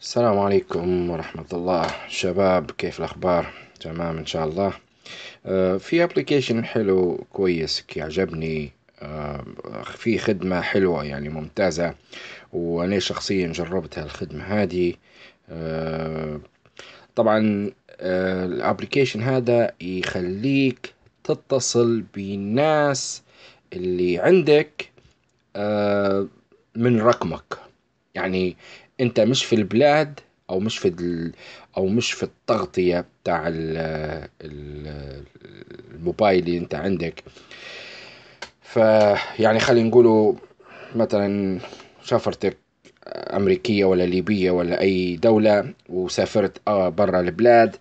السلام عليكم ورحمة الله شباب كيف الأخبار تمام إن شاء الله آه، في أبليكيشن حلو كويس يعجبني آه، في خدمة حلوة يعني ممتازة وأنا شخصيا جربت هالخدمة هادي آه، طبعا الأبليكيشن هذا يخليك تتصل بالناس اللي عندك من رقمك يعني انت مش في البلاد او مش في ال... او مش في التغطية بتاع ال... الموبايل اللي انت عندك فيعني خلينا نقولوا مثلا سافرتك امريكية ولا ليبية ولا اي دولة وسافرت اه برا البلاد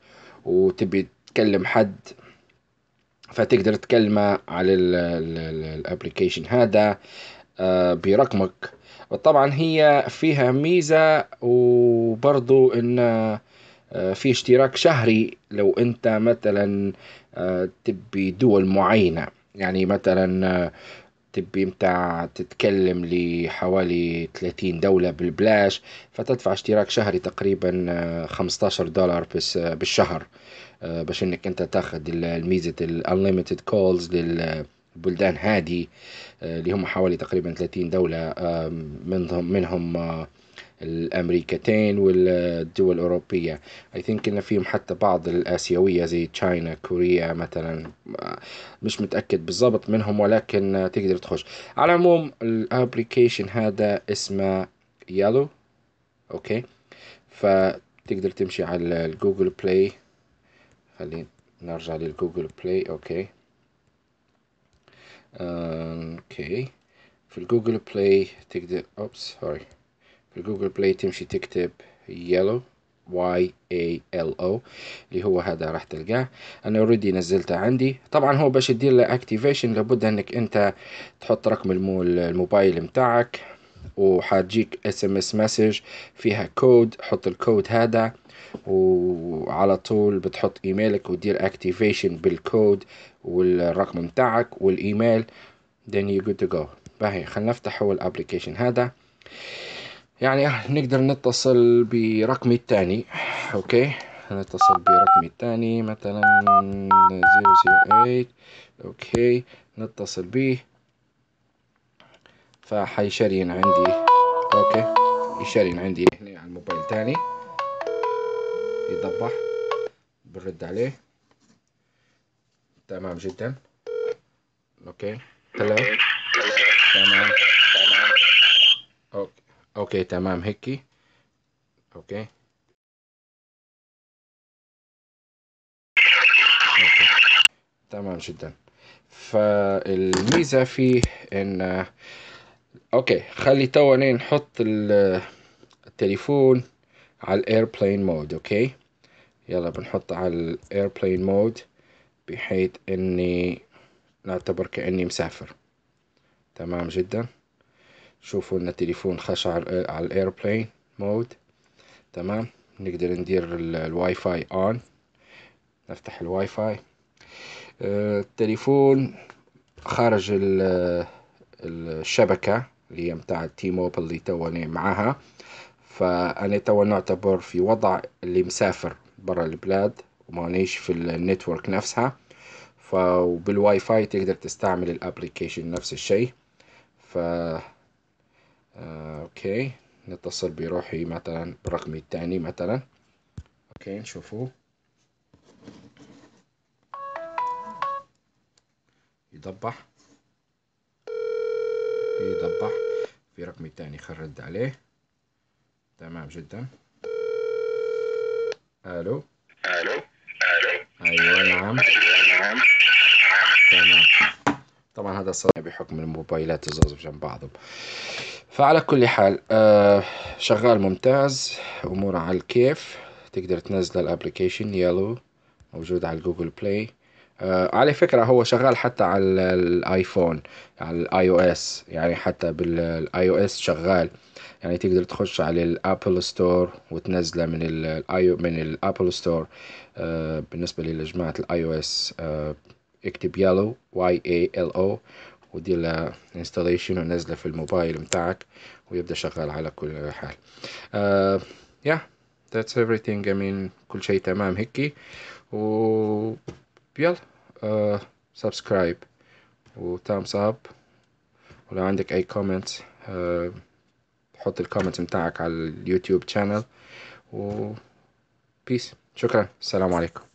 وتبي تكلم حد فتقدر تكلمه على الابلكيشن هذا آه، برقمك طبعا هي فيها ميزة وبرضو ان آه، في اشتراك شهري لو انت مثلا آه، تبي دول معينة يعني مثلا تبي متاع تتكلم لحوالي تلاتين دولة بالبلاش فتدفع اشتراك شهري تقريبا 15 دولار بس بالشهر باش انك انت تاخد ميزة الانليمتد كولز لل بلدان هادي آه، اللي هم حوالي تقريبا 30 دولة آه، منهم منهم آه، الامريكتين والدول الاوروبيه اي ثينك ان فيهم حتى بعض الاسيويه زي تشاينا كوريا مثلا مش متاكد بالضبط منهم ولكن تقدر تخش على العموم الابلكيشن هذا اسمه يالو اوكي فتقدر تمشي على الجوجل بلاي خلينا نرجع للجوجل بلاي اوكي اوكي في الجوجل بلاي تقدر اوبس سوري في الجوجل بلاي تمشي تكتب يلو واي اي ال او اللي هو هذا راح تلقاه انا اوريدي نزلته عندي طبعا هو باش يدير له اكتيفيشن لابد انك انت تحط رقم الموبايل متاعك وحتجيك اس ام اس مسج فيها كود حط الكود هذا وعلى طول بتحط ايميلك وتدير اكتيفيشن بالكود والرقم متاعك والايميل then you good to go باهي خلينا نفتح هو الابليكيشن هذا يعني نقدر نتصل برقمي الثاني اوكي نتصل برقمي الثاني مثلا 008 اوكي نتصل به فحيشرين عندي اوكي يشرين عندي هنا على الموبايل تاني يضبح بنرد عليه تمام جدا اوكي ثلاث تمام اوكي اوكي تمام هيك اوكي تمام جدا فالميزة فيه ان اوكي خلي توا نحط التليفون على الايربلين مود اوكي يلا بنحط على الايربلين مود بحيث اني نعتبر كأني مسافر تمام جدا شوفوا ان التليفون خش على الايربلين مود تمام نقدر ندير الواي فاي اون نفتح الواي فاي آه، التليفون خارج الشبكة اللي هي متاع تي موبل اللي توني معاها فأنا توا نعتبر في وضع اللي مسافر برا البلاد ومانيش في النتورك نفسها وبالواي فاي تقدر تستعمل الابليكيشن نفس الشيء ف آه، اوكي نتصل بروحي مثلا برقمي التاني مثلا اوكي نشوفه يضبح يضبح في رقمي التاني خرد عليه تمام جدا الو الو الو ايوه نعم أيوة، نعم تمام طبعا هذا صار بحكم الموبايلات الزوز جنب بعضهم فعلى كل حال آه، شغال ممتاز امور على الكيف تقدر تنزل الابلكيشن يلو موجود على الجوجل بلاي آه، على فكرة هو شغال حتى على الايفون على الاي او اس يعني حتى بالاي او اس شغال يعني تقدر تخش على الابل ستور وتنزله من الاي من الابل ستور آه، بالنسبة لجماعة الاي او اس آه، اكتب يالو واي اي ال او ودير له انستاليشن ونزله في الموبايل متاعك ويبدا شغال على كل حال يا ذاتس ايفريثينج I mean كل شيء تمام هيك و يلا آه سبسكرايب وتامس اب ولو عندك اي كومنت uh, حط الكومنت متاعك على اليوتيوب شانل و بيس شكرا السلام عليكم